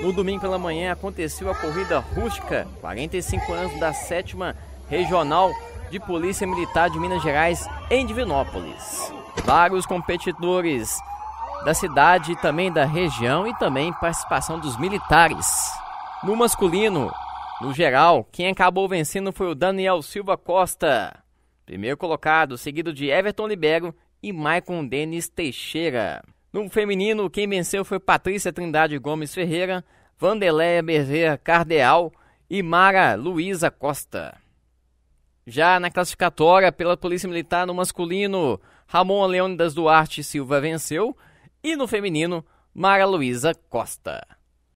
No domingo pela manhã aconteceu a corrida rústica, 45 anos da 7 Regional de Polícia Militar de Minas Gerais em Divinópolis. Vários competidores da cidade, também da região e também participação dos militares. No masculino, no geral, quem acabou vencendo foi o Daniel Silva Costa, primeiro colocado, seguido de Everton Libero e Maicon Denis Teixeira. No feminino, quem venceu foi Patrícia Trindade Gomes Ferreira, Vandeléia Bezerra Cardeal e Mara Luísa Costa. Já na classificatória pela Polícia Militar no masculino, Ramon Leônidas Duarte Silva venceu e no feminino, Mara Luísa Costa.